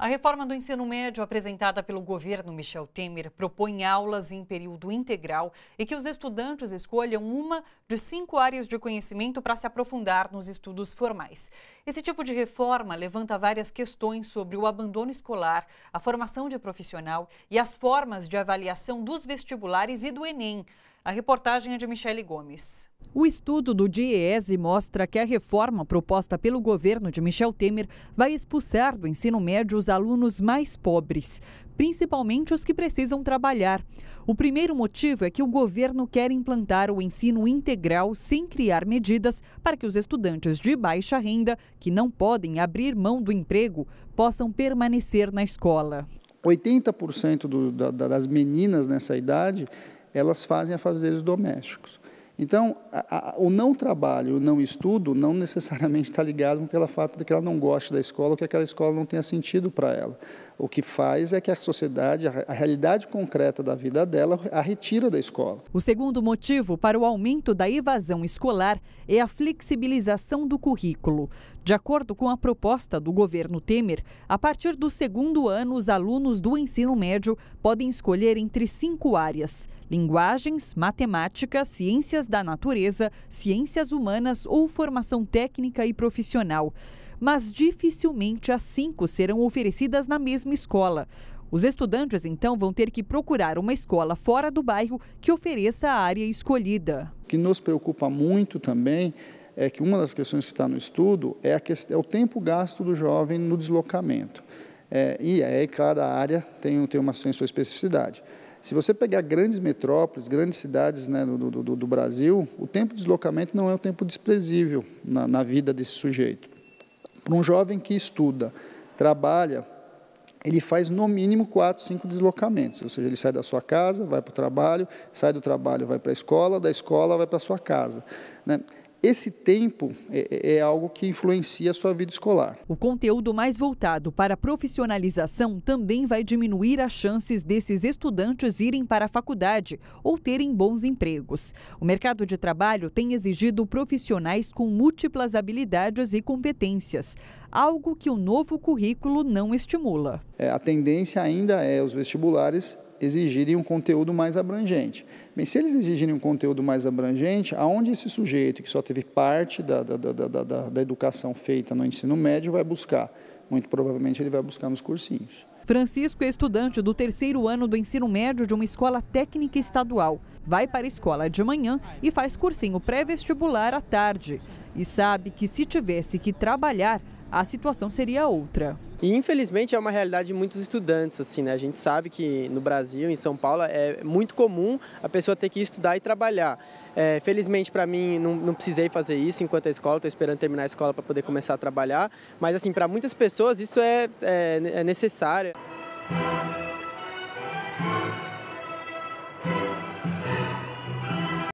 A reforma do ensino médio apresentada pelo governo Michel Temer propõe aulas em período integral e que os estudantes escolham uma de cinco áreas de conhecimento para se aprofundar nos estudos formais. Esse tipo de reforma levanta várias questões sobre o abandono escolar, a formação de profissional e as formas de avaliação dos vestibulares e do Enem. A reportagem é de Michele Gomes. O estudo do DIESE mostra que a reforma proposta pelo governo de Michel Temer vai expulsar do ensino médio os alunos mais pobres, principalmente os que precisam trabalhar. O primeiro motivo é que o governo quer implantar o ensino integral sem criar medidas para que os estudantes de baixa renda, que não podem abrir mão do emprego, possam permanecer na escola. 80% do, da, das meninas nessa idade elas fazem fazeres domésticos. Então, a, a, o não trabalho, o não estudo, não necessariamente está ligado com o fato de que ela não goste da escola, ou que aquela escola não tenha sentido para ela. O que faz é que a sociedade, a, a realidade concreta da vida dela, a retira da escola. O segundo motivo para o aumento da evasão escolar é a flexibilização do currículo. De acordo com a proposta do governo Temer, a partir do segundo ano, os alunos do ensino médio podem escolher entre cinco áreas: linguagens, matemática, ciências da natureza, ciências humanas ou formação técnica e profissional. Mas dificilmente as cinco serão oferecidas na mesma escola. Os estudantes, então, vão ter que procurar uma escola fora do bairro que ofereça a área escolhida. O que nos preocupa muito também é que uma das questões que está no estudo é, a questão, é o tempo gasto do jovem no deslocamento. É, e aí, é cada área tem, tem, uma, tem sua especificidade. Se você pegar grandes metrópoles, grandes cidades né, do, do, do, Brasil, o tempo de deslocamento não é um tempo desprezível na, na vida desse sujeito. Para um jovem que estuda, trabalha, ele faz no mínimo quatro, cinco deslocamentos. Ou seja, ele sai da sua casa, vai para o trabalho, sai do trabalho, vai para a escola, da escola vai para a sua casa. Né? Esse tempo é, é, é, algo que influencia a sua vida escolar. O conteúdo mais voltado para a profissionalização também vai diminuir as chances desses estudantes irem para a faculdade ou terem bons empregos. O mercado de trabalho tem exigido profissionais com múltiplas habilidades e competências, algo que o novo currículo não estimula. É, a tendência ainda é os vestibulares exigirem um conteúdo mais abrangente. Bem, se eles exigirem um conteúdo mais abrangente, aonde esse sujeito que só teve parte da, da, da, da, da educação feita no ensino médio vai buscar? Muito provavelmente ele vai buscar nos cursinhos. Francisco é estudante do terceiro ano do ensino médio de uma escola técnica estadual. Vai para a escola de manhã e faz cursinho pré-vestibular à tarde. E sabe que se tivesse que trabalhar, a situação seria outra. E infelizmente é uma realidade de muitos estudantes, assim, né? A gente sabe que no Brasil, em São Paulo, é muito comum a pessoa ter que estudar e trabalhar. É, felizmente para mim não, não, precisei fazer isso enquanto a escola, estou esperando terminar a escola para poder começar a trabalhar. Mas assim, para muitas pessoas isso é, é, é necessário.